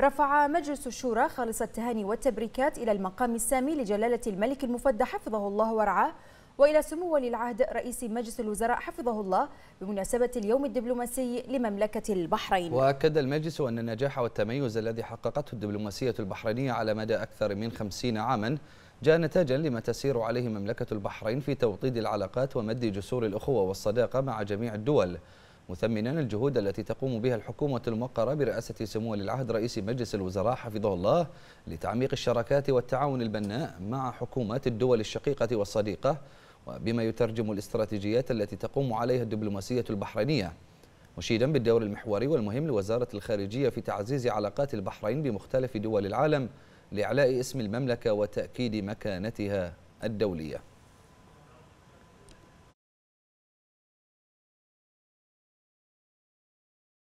رفع مجلس الشورى خالص التهاني والتبريكات إلى المقام السامي لجلالة الملك المفدى حفظه الله ورعاه وإلى سمو ولي العهد رئيس مجلس الوزراء حفظه الله بمناسبة اليوم الدبلوماسي لمملكة البحرين وأكد المجلس أن النجاح والتميز الذي حققته الدبلوماسية البحرينية على مدى أكثر من خمسين عاماً جاء نتاجا لما تسير عليه مملكة البحرين في توطيد العلاقات ومد جسور الأخوة والصداقة مع جميع الدول مثمنا الجهود التي تقوم بها الحكومة الموقرة برئاسة سمو ولي العهد رئيس مجلس الوزراء حفظه الله لتعميق الشراكات والتعاون البناء مع حكومات الدول الشقيقة والصديقة وبما يترجم الاستراتيجيات التي تقوم عليها الدبلوماسية البحرينية مشيدا بالدور المحوري والمهم لوزارة الخارجية في تعزيز علاقات البحرين بمختلف دول العالم لإعلاء اسم المملكة وتأكيد مكانتها الدولية